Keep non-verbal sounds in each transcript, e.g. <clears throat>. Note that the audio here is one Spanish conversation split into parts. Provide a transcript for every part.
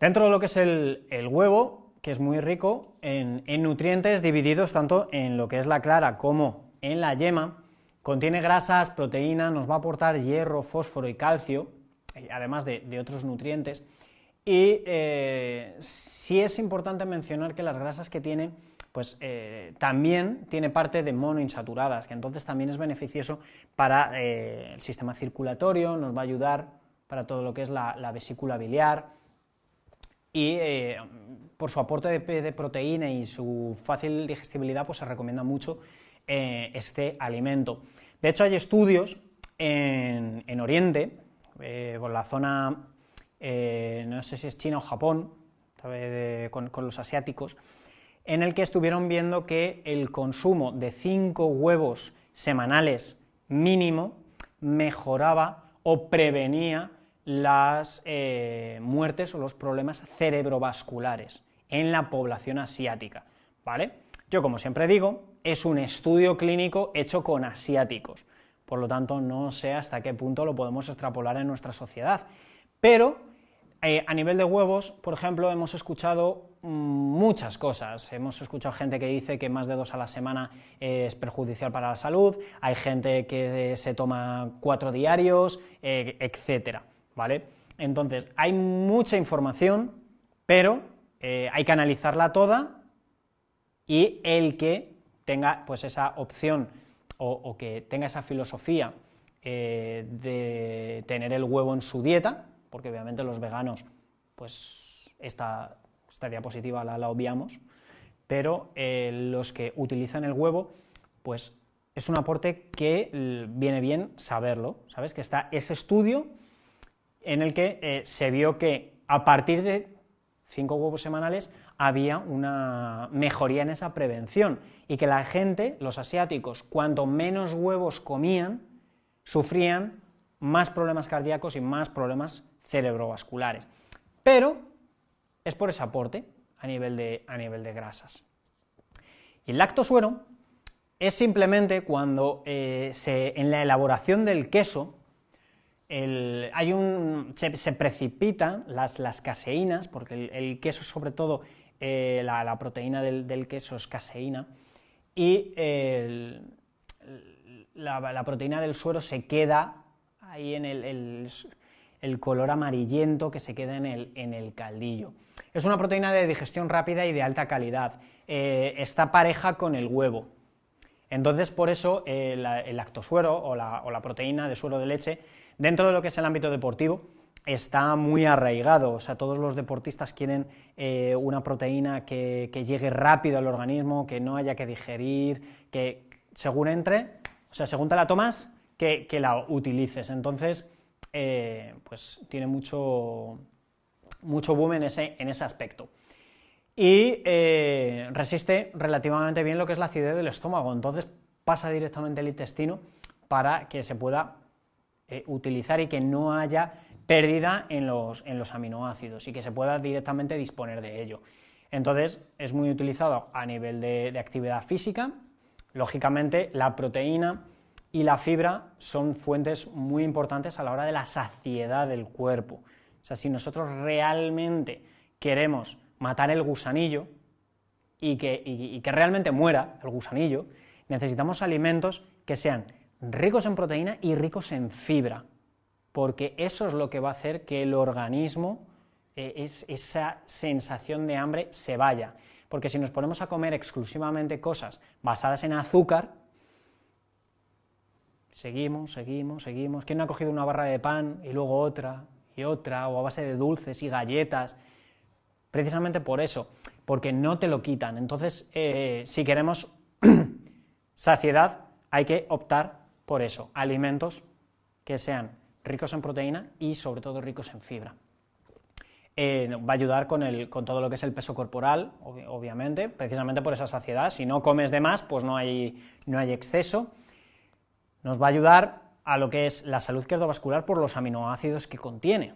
Dentro de lo que es el, huevo, que es muy rico en, nutrientes divididos tanto en lo que es la clara como en la yema, contiene grasas, proteína, nos va a aportar hierro, fósforo y calcio, además de, otros nutrientes. Y eh, sí es importante mencionar que las grasas que tiene pues eh, también tiene parte de monoinsaturadas, que entonces también es beneficioso para eh, el sistema circulatorio, nos va a ayudar para todo lo que es la, vesícula biliar y eh, por su aporte de, proteína y su fácil digestibilidad, pues se recomienda mucho este alimento. De hecho, hay estudios en, Oriente, por la zona, no sé si es China o Japón, con los asiáticos, en el que estuvieron viendo que el consumo de cinco huevos semanales mínimo mejoraba o prevenía las eh, muertes o los problemas cerebrovasculares en la población asiática, ¿vale? Yo, como siempre digo, es un estudio clínico hecho con asiáticos, por lo tanto no sé hasta qué punto lo podemos extrapolar en nuestra sociedad, pero eh, a nivel de huevos, por ejemplo, hemos escuchado mm, muchas cosas. Hemos escuchado gente que dice que más de dos a la semana es perjudicial para la salud, hay gente que eh, se toma cuatro diarios, eh, etcétera, ¿vale? Entonces, hay mucha información, pero hay que analizarla toda y el que tenga pues esa opción o que tenga esa filosofía de tener el huevo en su dieta, porque obviamente los veganos, pues esta, esta diapositiva la, la, obviamos, pero eh, los que utilizan el huevo, pues es un aporte que viene bien saberlo, ¿sabes? Que está ese estudio en el que eh, se vio que a partir de cinco huevos semanales había una mejoría en esa prevención y que la gente, los asiáticos, cuanto menos huevos comían, sufrían más problemas cardíacos y más problemas cerebrovasculares. Pero es por ese aporte a nivel de, a nivel de grasas. Y el lactosuero es simplemente cuando eh, en la elaboración del queso hay un, se, precipitan las, las, caseínas, porque el, queso sobre todo, eh, la, proteína del, queso es caseína, y la, proteína del suero se queda ahí en el, el color amarillento que se queda en el, en el caldillo. Es una proteína de digestión rápida y de alta calidad. Eh, está pareja con el huevo. Entonces, por eso eh, el lactosuero o la, proteína de suero de leche, dentro de lo que es el ámbito deportivo, está muy arraigado. O sea, todos los deportistas quieren eh, una proteína que, llegue rápido al organismo, que no haya que digerir, que según entre, o sea, según te la tomas, que, que la utilices. Entonces, eh, pues tiene mucho, mucho boom en ese, aspecto. Y eh, resiste relativamente bien lo que es la acidez del estómago, entonces pasa directamente al intestino para que se pueda eh, utilizar y que no haya pérdida en los, aminoácidos y que se pueda directamente disponer de ello. Entonces es muy utilizado a nivel de actividad física, lógicamente la proteína y la fibra son fuentes muy importantes a la hora de la saciedad del cuerpo. O sea, si nosotros realmente queremos matar el gusanillo y que, que realmente muera el gusanillo, necesitamos alimentos que sean ricos en proteína y ricos en fibra, porque eso es lo que va a hacer que el organismo, eh, esa sensación de hambre, se vaya. Porque si nos ponemos a comer exclusivamente cosas basadas en azúcar, Seguimos, seguimos, seguimos. ¿Quién no ha cogido una barra de pan y luego otra y otra, o a base de dulces y galletas? Precisamente por eso, porque no te lo quitan. Entonces, eh, si queremos <clears throat> saciedad, hay que optar por eso, alimentos que sean ricos en proteína y sobre todo ricos en fibra. Eh, va a ayudar con, el, con, todo lo que es el peso corporal, obviamente, precisamente por esa saciedad. Si no comes de más, pues no hay exceso. Nos va a ayudar a lo que es la salud cardiovascular por los aminoácidos que contiene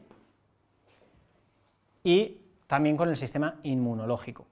y también con el sistema inmunológico.